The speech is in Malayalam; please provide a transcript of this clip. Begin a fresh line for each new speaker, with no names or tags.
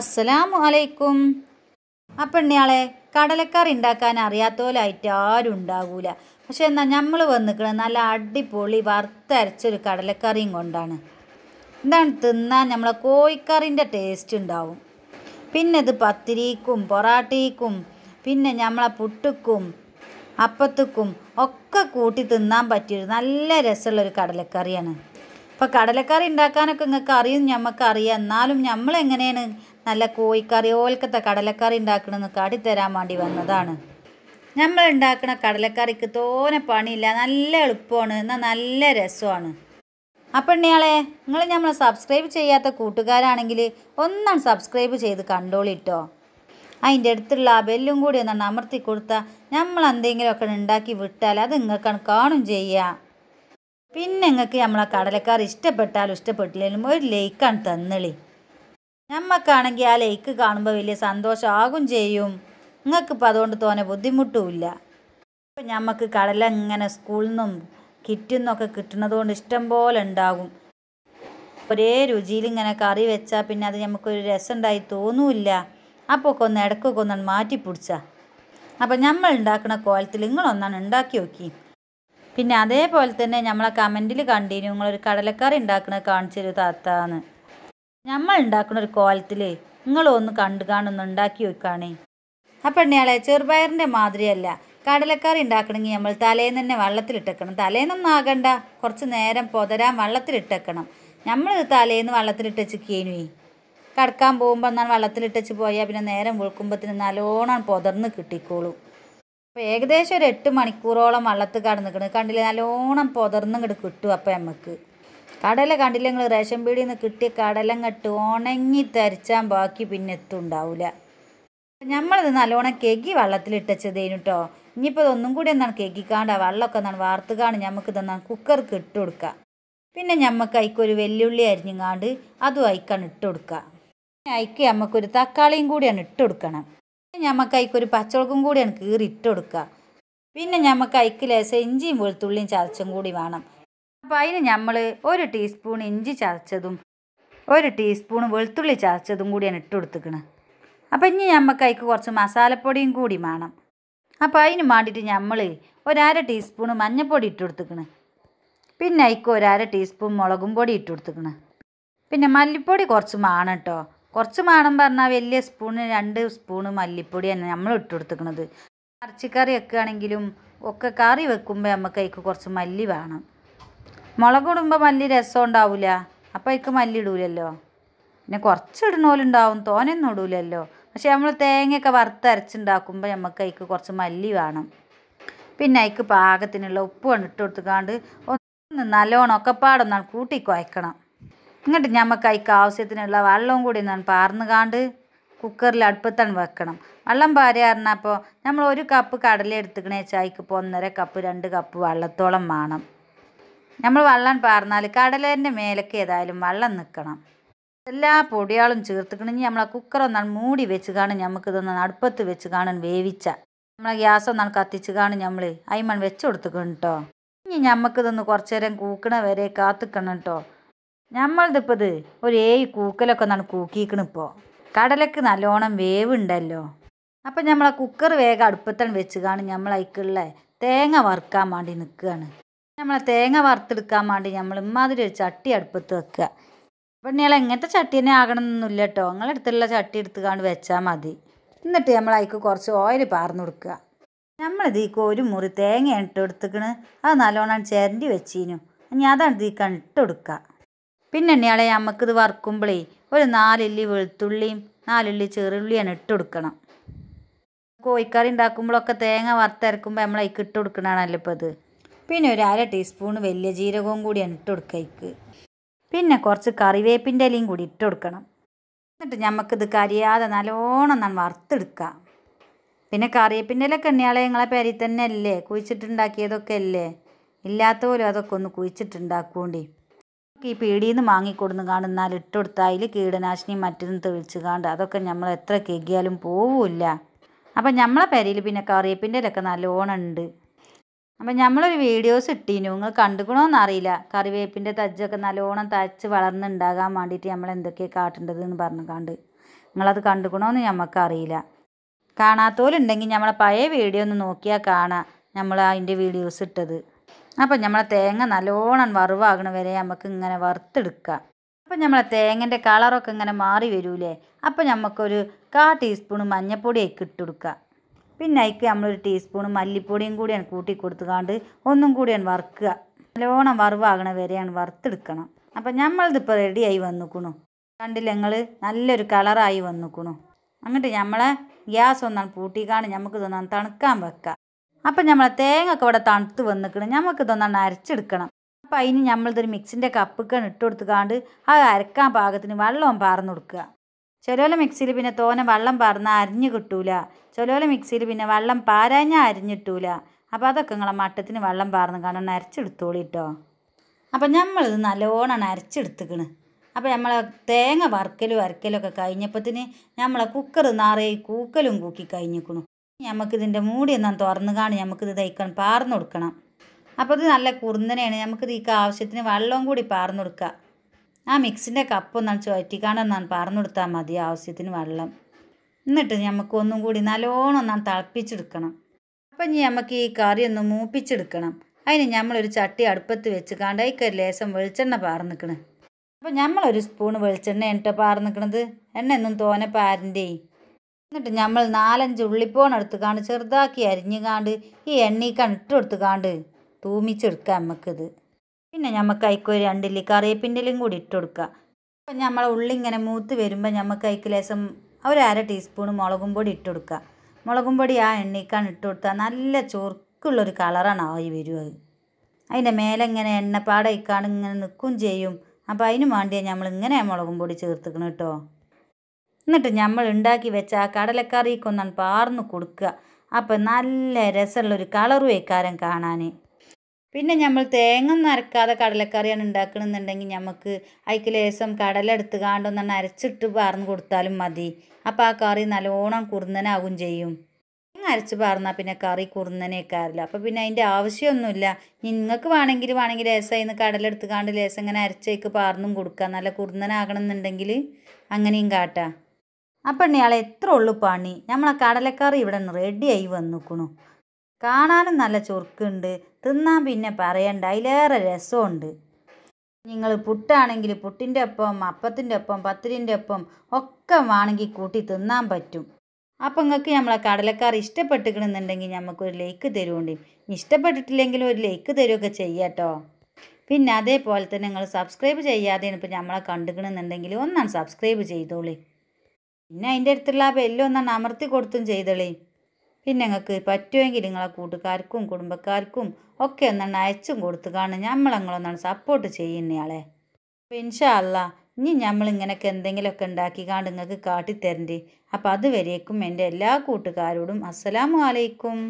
അസ്സലാമു അലൈക്കും അപ്പം ഇന്നയാളെ കടലക്കറി ഉണ്ടാക്കാൻ അറിയാത്തോലായിട്ട് ആരും ഉണ്ടാകൂല പക്ഷെ എന്നാൽ നമ്മൾ വന്നിക്കണ നല്ല അടിപൊളി വറുത്തരച്ചൊരു കടലക്കറിയും കൊണ്ടാണ് എന്താണ് തിന്നാൻ നമ്മളെ കോഴിക്കറിൻ്റെ ടേസ്റ്റ് ഉണ്ടാവും പിന്നെ ഇത് പത്തിരിക്കും പൊറാട്ടയ്ക്കും പിന്നെ നമ്മളെ പുട്ടുക്കും അപ്പത്തുക്കും ഒക്കെ കൂട്ടി തിന്നാൻ പറ്റിയൊരു നല്ല രസമുള്ളൊരു കടലക്കറിയാണ് ഇപ്പോൾ കടലക്കറി ഉണ്ടാക്കാനൊക്കെ നിങ്ങൾക്ക് അറിയും നമുക്കറിയാം എന്നാലും നമ്മൾ എങ്ങനെയാണ് നല്ല കോഴിക്കറി ഓൽക്കത്തെ കടലക്കറി ഉണ്ടാക്കണമെന്ന് കാട്ടിത്തരാൻ വേണ്ടി വന്നതാണ് നമ്മൾ ഉണ്ടാക്കുന്ന കടലക്കറിക്ക് തോനെ പണിയില്ല നല്ല എളുപ്പമാണ് എന്നാൽ നല്ല രസമാണ് അപ്പം നിങ്ങൾ നമ്മൾ സബ്സ്ക്രൈബ് ചെയ്യാത്ത കൂട്ടുകാരാണെങ്കിൽ ഒന്നാണ് സബ്സ്ക്രൈബ് ചെയ്ത് കണ്ടോളിട്ടോ അതിൻ്റെ അടുത്തുള്ള ആ ബെല്ലും കൂടി ഒന്നാണ് അമർത്തി കൊടുത്താൽ നമ്മൾ എന്തെങ്കിലുമൊക്കെ ഉണ്ടാക്കി വിട്ടാൽ അത് നിങ്ങൾക്കാണ് കാണും ചെയ്യുക പിന്നെ നിങ്ങൾക്ക് നമ്മളെ കടലക്കാർ ഇഷ്ടപ്പെട്ടാലും ഇഷ്ടപ്പെട്ടില്ലെങ്കിലും ഒരു ലൈക്കാണ് തന്നളി നമ്മക്കാണെങ്കിൽ ആ ലൈക്ക് കാണുമ്പോൾ വലിയ സന്തോഷമാകും ചെയ്യും നിങ്ങൾക്കിപ്പോൾ അതുകൊണ്ട് തോനെ ബുദ്ധിമുട്ടുമില്ല ഇപ്പം നമുക്ക് കടല ഇങ്ങനെ സ്കൂളിൽ നിന്നും കിറ്റിൽ നിന്നൊക്കെ കിട്ടുന്നതുകൊണ്ട് ഇഷ്ടം പോലെ ഉണ്ടാകും ഒരേ രുചിയിൽ ഇങ്ങനെ കറി വെച്ചാൽ പിന്നെ അത് നമുക്കൊരു രസമുണ്ടായി തോന്നൂല്ല അപ്പോൾ ഒക്കെ ഒന്ന് ഇടക്കൊക്കെ ഒന്ന് മാറ്റി പിടിച്ചാൽ അപ്പം നമ്മൾ ഉണ്ടാക്കുന്ന കോലത്തിൽ നിങ്ങളൊന്നാണ് ഉണ്ടാക്കി നോക്കി പിന്നെ അതേപോലെ തന്നെ നമ്മളെ കമൻറ്റിൽ കണ്ടിരുന്നു നിങ്ങളൊരു കടലക്കറി ഉണ്ടാക്കുന്നത് കാണിച്ചൊരു താത്താന്ന് നമ്മൾ ഉണ്ടാക്കുന്ന ഒരു കോലത്തിൽ നിങ്ങളൊന്ന് കണ്ടു കാണുന്ന ഉണ്ടാക്കി വെക്കുകയാണേ അപ്പം എണ്ണയാളെ ചെറുപയറിൻ്റെ മാതിരിയല്ല കടലക്കറി ഉണ്ടാക്കണമെങ്കിൽ നമ്മൾ തലേന്ന് തന്നെ വെള്ളത്തിലിട്ടേക്കണം തലേന്നൊന്നും ആകണ്ട കുറച്ച് നേരം പൊതരാൻ വെള്ളത്തിലിട്ടേക്കണം നമ്മൾ തലേന്ന് വെള്ളത്തിലിട്ട് വെച്ച് കീനുവേ കടക്കാൻ പോകുമ്പോൾ എന്നാൽ വെള്ളത്തിലിട്ടച്ച് പോയാൽ പിന്നെ നേരം വിളിക്കുമ്പോഴത്തിന് നല്ലോണം പൊതർന്ന് കിട്ടിക്കോളും അപ്പോൾ ഏകദേശം ഒരു എട്ട് മണിക്കൂറോളം വള്ളത്ത് കടന്നിക്കണ് കണ്ടില്ല നല്ലോണം പുതർന്നും ഇങ്ങോട്ട് കിട്ടും അപ്പോൾ നമുക്ക് കടല കണ്ടില്ല നിങ്ങൾ റേഷൻ പീടിയിൽ നിന്ന് കിട്ടിയ കടലങ്ങട്ട് ഉണങ്ങി തരിച്ചാൻ ബാക്കി പിന്നെ എത്തുണ്ടാവില്ല നമ്മളിത് നല്ലോണം കേക്കി വെള്ളത്തിലിട്ടച്ചതേനു കേട്ടോ ഇനിയിപ്പോൾ ഇതൊന്നും കൂടി എന്താണ് കേക്കിക്കാണ്ട് വെള്ളമൊക്കെ എന്താണ് വാർത്തുകാണ് നമുക്ക് തന്നാൽ കുക്കർക്ക് ഇട്ട് കൊടുക്കുക പിന്നെ നമുക്ക് അയക്കൊരു വെല്ലുള്ളി അരിഞ്ഞുങ്ങാണ്ട് അതും അയക്കാണ് ഇട്ട് കൊടുക്കുക അയക്ക് നമുക്കൊരു തക്കാളിയും കൂടിയാണ് ഇട്ട് കൊടുക്കണം നമുക്ക് അയക്കൊരു പച്ചമുളകും കൂടിയാണ് കീറി ഇട്ട് കൊടുക്കുക പിന്നെ നമുക്ക് അതിക്ക് ലേശം ഇഞ്ചിയും വെളുത്തുള്ളിയും ചതച്ചും കൂടി വേണം അപ്പോൾ അതിന് നമ്മൾ ഒരു ടീസ്പൂൺ ഇഞ്ചി ചതച്ചതും ഒരു ടീസ്പൂൺ വെളുത്തുള്ളി ചതച്ചതും കൂടിയാണ് ഇട്ട് കൊടുത്തുക്കണത് അപ്പോൾ ഇനി നമുക്ക് അതിക്ക് കുറച്ച് മസാലപ്പൊടിയും കൂടി വേണം അപ്പോൾ അതിന് വേണ്ടിയിട്ട് നമ്മൾ ഒരര ടീസ്പൂൺ മഞ്ഞൾപ്പൊടി ഇട്ട് കൊടുത്തുക്കണ് പിന്നെ അതിക്ക് ഒരര ടീസ്പൂൺ മുളകും പൊടി ഇട്ട് കൊടുത്തുക്കണ് പിന്നെ മല്ലിപ്പൊടി കുറച്ച് മാണം കേട്ടോ കുറച്ച് മാണം പറഞ്ഞാൽ വലിയ സ്പൂണിന് രണ്ട് സ്പൂണ് തന്നെ നമ്മൾ ഇട്ട് കൊടുത്തുക്കണത് ഇറച്ചിക്കറി വെക്കുകയാണെങ്കിലും ഒക്കെ കറി വെക്കുമ്പോൾ നമുക്ക് അതിക്ക് കുറച്ച് മല്ലി വേണം മുളക് ഇടുമ്പോൾ മല്ലി രസം ഉണ്ടാവില്ല അപ്പം അതിക്ക് മല്ലി ഇടൂലല്ലോ പിന്നെ കുറച്ച് ഇടണോലുണ്ടാവും തോനൊന്നും ഇടൂലല്ലോ പക്ഷെ നമ്മൾ തേങ്ങയൊക്കെ വറുത്തരച്ചുണ്ടാക്കുമ്പോൾ നമുക്ക് അതിക്ക് കുറച്ച് മല്ലി വേണം പിന്നെ അതിക്ക് പാകത്തിനുള്ള ഉപ്പ് ഇട്ട് കൊടുത്തുകൊണ്ട് ഒന്ന് നല്ലോണം ഒക്കെപ്പാടൊന്നാണ് കൂട്ടി കുഴക്കണം എന്നിട്ട് നമുക്ക് അതിക്ക് ആവശ്യത്തിനുള്ള വെള്ളവും കൂടി ഒന്നാണ് പാർന്നുകാണ്ട് കുക്കറിൽ അടുപ്പത്താണ് വെക്കണം വെള്ളം പാരുക പറഞ്ഞപ്പോൾ നമ്മൾ ഒരു കപ്പ് കടല എടുത്തുക്കണേച്ചാൽ അതിക്കിപ്പോൾ ഒന്നര കപ്പ് രണ്ട് കപ്പ് വെള്ളത്തോളം വേണം നമ്മൾ വള്ളം പാർന്നാൽ കടലേൻ്റെ മേലൊക്കെ ഏതായാലും വള്ളം നിൽക്കണം എല്ലാ പൊടിയാളും ചേർത്തിക്കണമെങ്കിൽ നമ്മൾ ആ കുക്കർ ഒന്നാണ് മൂടി വെച്ച് കാണും നമുക്ക് നടുപ്പത്ത് അടുപ്പത്ത് വെച്ച് കാണും വേവിച്ച നമ്മളെ ഗ്യാസ് ഒന്നാണ് കത്തിച്ച് കാണും നമ്മൾ അയിമൺ വെച്ച് കൊടുത്തുക്കണം കേട്ടോ ഇനി നമുക്കിതൊന്ന് കുറച്ച് നേരം കൂക്കണ വരെ കാത്തിക്കണം കേട്ടോ നമ്മളിതിപ്പോൾ ഇത് ഒരു ഏഴ് കൂക്കലൊക്കെ ഒന്നാണ് കൂക്കിക്കണം ഇപ്പോൾ കടലക്ക് നല്ലോണം വേവുണ്ടല്ലോ അപ്പം നമ്മളാ കുക്കർ വേഗം അടുപ്പത്താണ് വെച്ച് കാണും നമ്മൾ തേങ്ങ വറുക്കാൻ വേണ്ടി നിൽക്കുകയാണ് നമ്മളെ തേങ്ങ വറുത്തെടുക്കാൻ വേണ്ടി നമ്മൾ ഇമ്മാതിരി ഒരു ചട്ടി അടുപ്പത്ത് വെക്കുക അപ്പം നിങ്ങൾ എങ്ങനത്തെ ചട്ടി തന്നെ ആകണമെന്നൊന്നുമില്ല കേട്ടോ നിങ്ങളടുത്തുള്ള ചട്ടി എടുത്തുകൊണ്ട് വെച്ചാൽ മതി എന്നിട്ട് നമ്മൾ അതിക്ക് കുറച്ച് ഓയിൽ പാർന്നു കൊടുക്കുക നമ്മളിത് ഈ ഒരു മുറി തേങ്ങ ഇട്ട് കൊടുത്തേക്കണ് അത് നല്ലോണം ചേരണ്ടി വെച്ചിനു ഇനി അതാണ് ഇതിക്ക് ഇട്ട് കൊടുക്കുക പിന്നെ ഇയാളെ നമുക്കിത് വറുക്കുമ്പോഴേ ഒരു നാലുള്ളി വെളുത്തുള്ളിയും നാലുള്ളി ചെറുള്ളിയാണ് ഇട്ട് കൊടുക്കണം കോഴിക്കറി ഉണ്ടാക്കുമ്പോഴൊക്കെ തേങ്ങ വറുത്തിറക്കുമ്പോൾ നമ്മൾ അതിക്ക് ഇട്ട് കൊടുക്കണതാണല്ലോ ഇപ്പോൾ ഇത് പിന്നെ ഒരു അര ടീസ്പൂൺ വലിയ ജീരകവും കൂടി ഇട്ട് കൊടുക്കുക പിന്നെ കുറച്ച് കറിവേപ്പിൻ്റെ ഇലയും കൂടി ഇട്ട് കൊടുക്കണം എന്നിട്ട് നമുക്കിത് കരിയാതെ നല്ലോണം നാണ് വറുത്തെടുക്കാം പിന്നെ കറിവേപ്പിൻ്റെ ഇലൊക്കെ എണ്ണയാളെ നിങ്ങളെ പേരിൽ തന്നെ അല്ലേ കുഴിച്ചിട്ടുണ്ടാക്കിയതൊക്കെ അല്ലേ ഇല്ലാത്ത പോലും അതൊക്കെ ഒന്ന് കുഴിച്ചിട്ടുണ്ടാക്കൂണ്ടി ഈ പീടിയിൽ നിന്ന് വാങ്ങിക്കൊടുന്ന് കാണുന്നാൽ ഇട്ട് കൊടുത്താൽ അതിൽ കീടനാശിനിയും മറ്റൊന്നും തെളിച്ച് കാണ്ട് അതൊക്കെ നമ്മൾ എത്ര കെകിയാലും പോവില്ല അപ്പം നമ്മളെ പെരയിൽ പിന്നെ കറിവേപ്പിൻ്റെ ഇലൊക്കെ നല്ലോണം ഉണ്ട് അപ്പം നമ്മളൊരു വീഡിയോസ് ഇട്ടിനു നിങ്ങൾ കണ്ടുക്കണോന്ന് അറിയില്ല കറിവേപ്പിൻ്റെ തജ്ജൊക്കെ നല്ലോണം തച്ച് വളർന്നുണ്ടാകാൻ വേണ്ടിയിട്ട് നമ്മൾ എന്തൊക്കെയാണ് കാട്ടേണ്ടത് എന്ന് പറഞ്ഞു കണ്ട് നിങ്ങളത് കണ്ടുക്കണോന്ന് നമുക്കറിയില്ല കാണാത്തോലുണ്ടെങ്കിൽ നമ്മളെ പഴയ വീഡിയോ ഒന്ന് നോക്കിയാൽ കാണാം നമ്മൾ അതിൻ്റെ വീഡിയോസ് ഇട്ടത് അപ്പം നമ്മളെ തേങ്ങ നല്ലോണം വറുവാകണ വരെ നമുക്ക് ഇങ്ങനെ വറുത്തെടുക്കാം അപ്പം നമ്മളെ തേങ്ങൻ്റെ കളറൊക്കെ ഇങ്ങനെ മാറി വരൂലേ അപ്പം നമുക്കൊരു കാ ടീസ്പൂൺ മഞ്ഞൾപ്പൊടിയൊക്കെ ഇട്ട് പിന്നെ അതിക്ക് നമ്മളൊരു ടീസ്പൂൺ മല്ലിപ്പൊടിയും കൂടിയാണ് കൂട്ടി കൊടുത്തുകൊണ്ട് ഒന്നും കൂടിയാണ് വറുക്കുക നല്ലോണം വറുവാകണ വരെയാണ് വറുത്തെടുക്കണം അപ്പം നമ്മളിതിപ്പോൾ റെഡിയായി വന്നിക്കണു കണ്ടില്ല ഞങ്ങൾ നല്ലൊരു കളറായി വന്നിക്കണു അങ്ങോട്ട് നമ്മളെ ഗ്യാസ് ഒന്നാണ് പൂട്ടിക്കാണ് നമുക്ക് ഇതൊന്നാണ് തണുക്കാൻ വെക്കുക അപ്പം നമ്മളെ തേങ്ങ ഒക്കെ ഇവിടെ തണുത്ത് വന്നിക്കണം നമുക്ക് ഇതൊന്നാണ് അരച്ചെടുക്കണം അപ്പം അതിന് നമ്മളിതൊരു മിക്സിൻ്റെ കപ്പൊക്കെയാണ് ഇട്ട് കൊടുത്തുകാണ്ട് അത് അരക്കാൻ പാകത്തിന് വെള്ളവും പാർന്നു കൊടുക്കുക ചൊലോല മിക്സിയിൽ പിന്നെ തോനെ വെള്ളം പാർന്നാൽ അരിഞ്ഞ് കിട്ടൂല ചൊലോല മിക്സിയിൽ പിന്നെ വെള്ളം പാരാഞ്ഞാൽ അരിഞ്ഞിട്ടൂല അപ്പോൾ അതൊക്കെ നിങ്ങളെ മട്ടത്തിന് വെള്ളം പാർന്ന് കാരണം അരച്ചെടുത്തോളി കേട്ടോ അപ്പം നമ്മളിത് നല്ലോണം അരച്ചെടുത്തുക്കണ് അപ്പോൾ നമ്മളെ തേങ്ങ വറക്കലും അരക്കലും ഒക്കെ കഴിഞ്ഞപ്പത്തിന് നമ്മളെ കുക്കർ നിറയെ കൂക്കലും കൂക്കി കഴിഞ്ഞിക്കണു നമുക്കിതിൻ്റെ മൂടി എന്നാൽ തുറന്നു കാണും നമുക്കിത് തയ്ക്കണം പാർന്നു കൊടുക്കണം അപ്പോൾ ഇത് നല്ല കുറുന്നനെയാണ് നമുക്കിത് ഈ ആവശ്യത്തിന് വെള്ളവും കൂടി പാർന്നു കൊടുക്കാം ആ മിക്സിൻ്റെ കപ്പ് ഒന്നാണ് ചുറ്റിക്കാണെന്നാണ് പറഞ്ഞു കൊടുത്താൽ മതി ആവശ്യത്തിന് വെള്ളം എന്നിട്ട് നമുക്ക് ഒന്നും കൂടി നല്ലോണം ഒന്നാൽ തിളപ്പിച്ചെടുക്കണം അപ്പം ഇനി നമുക്ക് ഈ കറി ഒന്ന് മൂപ്പിച്ചെടുക്കണം അതിന് നമ്മളൊരു ചട്ടി അടുപ്പത്ത് വെച്ച് കണ്ട് അതിക്കൊരു ലേശം വെളിച്ചെണ്ണ പാർന്നിക്കണ് അപ്പം നമ്മളൊരു സ്പൂൺ വെളിച്ചെണ്ണ എന്നിട്ട് പാർന്നിക്കണത് എണ്ണ ഒന്നും തോനെ പാരൻ്റെ എന്നിട്ട് നമ്മൾ നാലഞ്ച് ഉള്ളിപ്പോൺ എടുത്ത് കാണ്ട് ചെറുതാക്കി അരിഞ്ഞ് കാണ്ട് ഈ എണ്ണീക്കാണ് ഇട്ട് കൊടുത്ത് കാണ്ട് തൂമിച്ചെടുക്കാം നമുക്കിത് പിന്നെ നമുക്ക് അതിലേക്ക് ഒരു രണ്ടില്ലി കറിവേപ്പിൻ്റെലും കൂടി ഇട്ട് കൊടുക്കുക അപ്പം നമ്മൾ ഉള്ളി ഇങ്ങനെ മൂത്ത് വരുമ്പോൾ നമുക്ക് അതിലേക്ക് ലേശം ഒരു അര ടീസ്പൂൺ മുളകും പൊടി ഇട്ട് കൊടുക്കുക മുളകും പൊടി ആ എണ്ണയ്ക്കാണ് ഇട്ട് കൊടുത്താൽ നല്ല ചൊറുക്കുള്ളൊരു കളറാണ് ആയി വരും അത് അതിൻ്റെ മേലെ ഇങ്ങനെ എണ്ണപ്പാട ഇക്കാണ് ഇങ്ങനെ നിൽക്കും ചെയ്യും അപ്പോൾ അതിന് വേണ്ടിയാണ് നമ്മൾ ഇങ്ങനെ മുളകും പൊടി ചേർത്തിക്കണം കേട്ടോ എന്നിട്ട് നമ്മൾ ഉണ്ടാക്കി വെച്ച ആ കടലക്കറിക്കൊന്നാണ് പാർന്ന് കൊടുക്കുക അപ്പം നല്ല രസമുള്ളൊരു കളറും ഇക്കാരം കാണാൻ പിന്നെ നമ്മൾ തേങ്ങ നരക്കാതെ കടലക്കറിയാണ് ഉണ്ടാക്കണമെന്നുണ്ടെങ്കിൽ നമുക്ക് അതിക്ക് ലേശം കടല എടുത്ത് കാണ്ടൊന്നെണ്ണം അരച്ചിട്ട് പാർന്ന് കൊടുത്താലും മതി അപ്പോൾ ആ കറി നല്ലോണം കുറുന്നനാകും ചെയ്യും തേങ്ങ അരച്ച് പാർന്നാൽ പിന്നെ കറി ആരില്ല അപ്പോൾ പിന്നെ അതിൻ്റെ ആവശ്യമൊന്നുമില്ല നിങ്ങൾക്ക് വേണമെങ്കിൽ വേണമെങ്കിൽ ലേശം ഇന്ന് കടല എടുത്ത് കാണ്ട് ലേസം ഇങ്ങനെ അരച്ചേക്ക് പാർന്നും കൊടുക്കുക നല്ല കുറുന്നനാകണം എന്നുണ്ടെങ്കിൽ അങ്ങനെയും കാട്ടാം അപ്പം ഇയാളെ എത്ര ഉള്ളു പണി നമ്മളെ കടലക്കറി ഇവിടെ റെഡിയായി വന്നിക്കണു കാണാനും നല്ല ചുർക്കുണ്ട് തിന്നാൻ പിന്നെ പറയണ്ട അതിലേറെ രസമുണ്ട് നിങ്ങൾ പുട്ടാണെങ്കിൽ പുട്ടിൻ്റെ ഒപ്പം അപ്പത്തിൻ്റെ ഒപ്പം പത്തിരിൻ്റെ ഒപ്പം ഒക്കെ വേണമെങ്കിൽ കൂട്ടി തിന്നാൻ പറ്റും അപ്പം നിങ്ങൾക്ക് നമ്മളെ കടലക്കാർ ഇഷ്ടപ്പെട്ടിരിക്കണമെന്നുണ്ടെങ്കിൽ നമുക്കൊരു ലൈക്ക് തരുമുണ്ട് ഇഷ്ടപ്പെട്ടിട്ടില്ലെങ്കിലും ഒരു ലൈക്ക് തരുമൊക്കെ ചെയ്യാട്ടോ പിന്നെ അതേപോലെ തന്നെ നിങ്ങൾ സബ്സ്ക്രൈബ് ചെയ്യാതെ ഇപ്പം നമ്മളെ കണ്ടുക്കണമെന്നുണ്ടെങ്കിൽ ഒന്നാണ് സബ്സ്ക്രൈബ് ചെയ്തോളി പിന്നെ അതിൻ്റെ അടുത്തുള്ള ആ ബെല്ലൊന്നാണ് അമർത്തി കൊടുത്തും ചെയ്തോളി പിന്നെ ഞങ്ങൾക്ക് പറ്റുമെങ്കിൽ നിങ്ങളെ കൂട്ടുകാർക്കും കുടുംബക്കാർക്കും ഒക്കെ ഒന്നെണ്ണം അയച്ചും കൊടുത്തു കാണും നമ്മളങ്ങളൊന്നാണ് സപ്പോർട്ട് ചെയ്യുന്നയാളെ അപ്പോൾ ഇൻഷാ അല്ല ഇനി നമ്മൾ ഇങ്ങനെയൊക്കെ എന്തെങ്കിലുമൊക്കെ ഉണ്ടാക്കി കാണ്ട് നിങ്ങൾക്ക് കാട്ടിത്തരണ്ടേ അപ്പോൾ അതുവരേക്കും എൻ്റെ എല്ലാ കൂട്ടുകാരോടും അസ്സലാമു അലൈക്കും